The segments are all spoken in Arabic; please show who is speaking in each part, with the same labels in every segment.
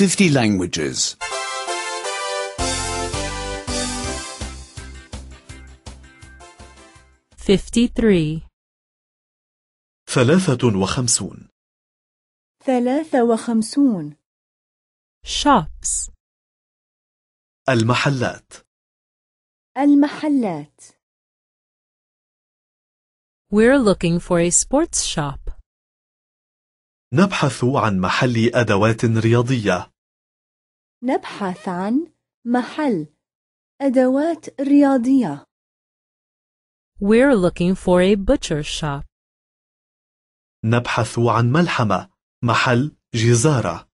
Speaker 1: 50 languages.
Speaker 2: 53
Speaker 3: ثلاثة وخمسون
Speaker 1: 53 shops
Speaker 3: المحلات
Speaker 2: المحلات We're looking for a sports shop.
Speaker 3: نبحث عن محل أدوات رياضية
Speaker 1: نبحث عن محل أدوات
Speaker 2: رياضية We're looking for a butcher shop.
Speaker 3: نبحث عن ملحمة محل جزارة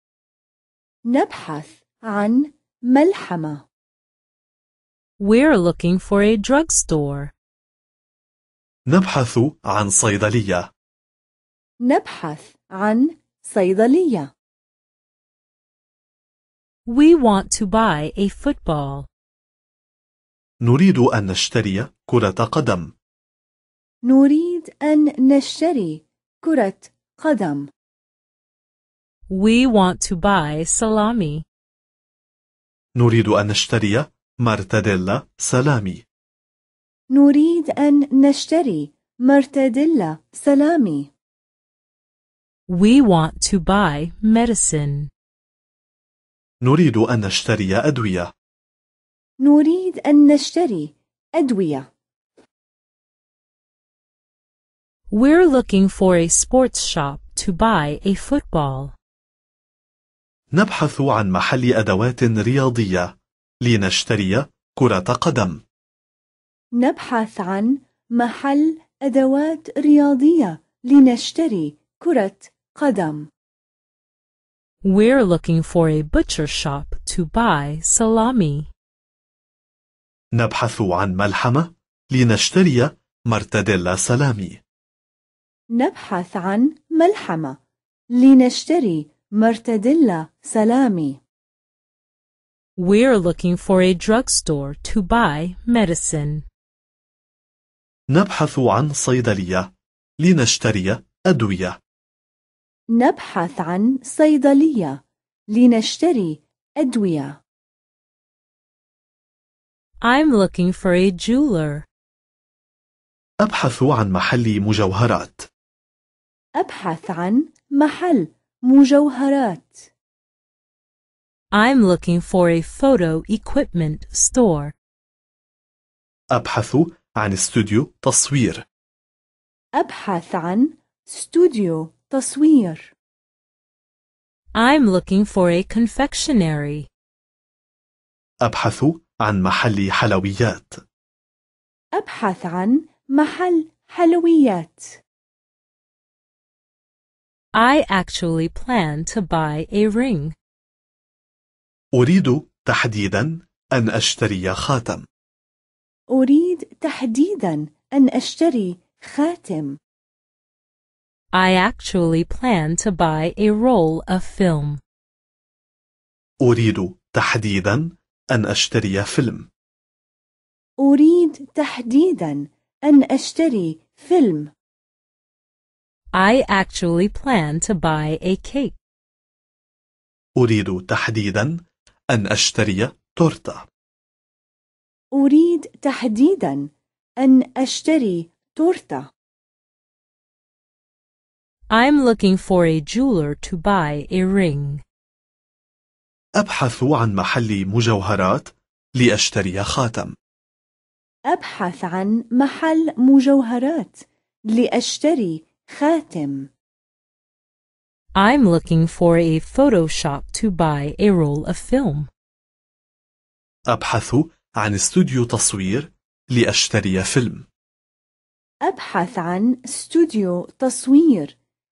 Speaker 2: نبحث عن ملحمة We're looking for a drugstore.
Speaker 3: نبحث عن صيدلية
Speaker 2: نبحث عن صيدلية. We want to buy a football.
Speaker 3: نريد أن نشتري كرة قدم.
Speaker 2: نريد أن نشتري كرة قدم. We want to buy salami.
Speaker 3: نريد أن نشتري مرتديلا سلامي.
Speaker 1: نريد أن نشتري مرتديلا
Speaker 2: سلامي. We want to buy medicine.
Speaker 3: نريد أن نشتري أدوية.
Speaker 2: نريد أن
Speaker 1: نشتري أدوية.
Speaker 2: We're looking for a sports shop to buy a football.
Speaker 3: نبحث عن محل أدوات رياضية لنشتري كرة قدم.
Speaker 1: نبحث عن محل أدوات رياضية لنشتري كرة قدم
Speaker 2: We're looking for a butcher shop to buy salami.
Speaker 3: نبحث عن ملحمة لنشتري مرتديلا سلامي.
Speaker 1: نبحث عن ملحمة لنشتري مرتديلا
Speaker 2: سلامي. We're looking for a drugstore to buy medicine.
Speaker 3: نبحث عن صيدلية لنشتري أدوية.
Speaker 1: نبحث عن صيدلية
Speaker 2: لنشتري أدوية. I'm looking for a jeweler.
Speaker 3: أبحث عن محل مجوهرات.
Speaker 2: أبحث عن محل مجوهرات. I'm looking for a photo equipment store.
Speaker 3: أبحث عن استوديو تصوير.
Speaker 2: أبحث عن استوديو تصوير I'm looking for a confectionery.
Speaker 3: أبحث عن محل حلويات.
Speaker 1: أبحث عن محل حلويات.
Speaker 2: I actually plan to buy a ring.
Speaker 3: أريد تحديدا أن أشتري خاتم.
Speaker 1: أريد تحديدا أن أشتري خاتم.
Speaker 2: I actually plan to buy a roll of film.
Speaker 3: أريد تحديدا أن أشتري فيلم.
Speaker 1: أريد تحديدا أن أشتري فيلم.
Speaker 2: I actually plan to buy a cake.
Speaker 3: أريد تحديدا أن أشتري تورتة.
Speaker 2: أريد
Speaker 1: تحديدا أن أشتري تورتة.
Speaker 2: I'm looking for a jeweler to buy a ring.
Speaker 3: أبحث عن محل مجوهرات لأشتري خاتم.
Speaker 1: أبحث عن محل مجوهرات لأشتري
Speaker 2: خاتم. I'm looking for a shop to buy a roll of film.
Speaker 3: أبحث عن استوديو تصوير لأشتري فيلم.
Speaker 2: أبحث عن استوديو
Speaker 1: تصوير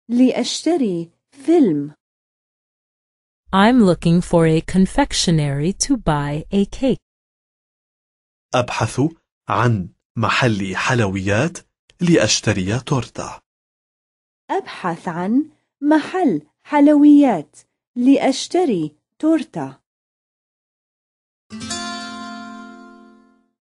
Speaker 1: لأشتري فيلم.
Speaker 2: I'm looking for a confectionery to buy a cake.
Speaker 3: أبحث عن محل حلويات لأشتري تورتة.
Speaker 1: أبحث عن محل حلويات لأشتري تورتة.